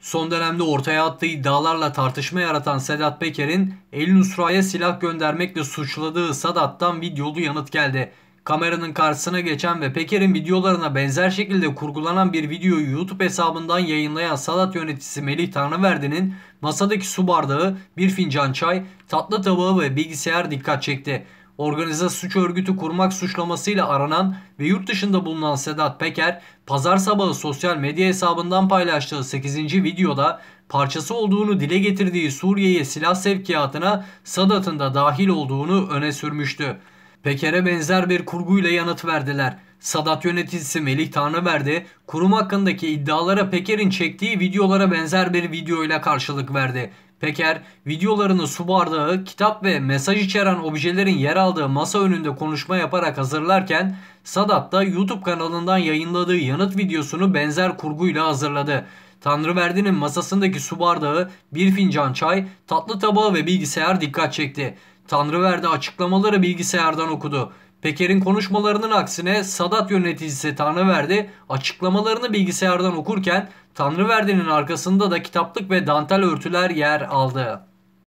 Son dönemde ortaya attığı iddialarla tartışma yaratan Sedat Peker'in El Nusra'ya silah göndermekle suçladığı Sadat'tan videolu yanıt geldi. Kameranın karşısına geçen ve Peker'in videolarına benzer şekilde kurgulanan bir videoyu YouTube hesabından yayınlayan Sadat yöneticisi Melih Tanrıverdi'nin masadaki su bardağı, bir fincan çay, tatlı tabağı ve bilgisayar dikkat çekti. Organize suç örgütü kurmak suçlamasıyla aranan ve yurt dışında bulunan Sedat Peker, pazar sabahı sosyal medya hesabından paylaştığı 8. videoda parçası olduğunu dile getirdiği Suriye'ye silah sevkiyatına Sadat'ın da dahil olduğunu öne sürmüştü. Peker'e benzer bir kurguyla yanıt verdiler. Sadat yöneticisi Melih Tanrıverdi, kurum hakkındaki iddialara Peker'in çektiği videolara benzer bir videoyla karşılık verdi. Peker, videolarını su bardağı, kitap ve mesaj içeren objelerin yer aldığı masa önünde konuşma yaparak hazırlarken, Sadat da YouTube kanalından yayınladığı yanıt videosunu benzer kurguyla hazırladı. Tanrıverdi'nin masasındaki su bardağı, bir fincan çay, tatlı tabağı ve bilgisayar dikkat çekti. Tanrıverdi açıklamaları bilgisayardan okudu. Peker'in konuşmalarının aksine Sadat yöneticisi Tanrıverdi açıklamalarını bilgisayardan okurken Tanrıverdi'nin arkasında da kitaplık ve dantel örtüler yer aldı.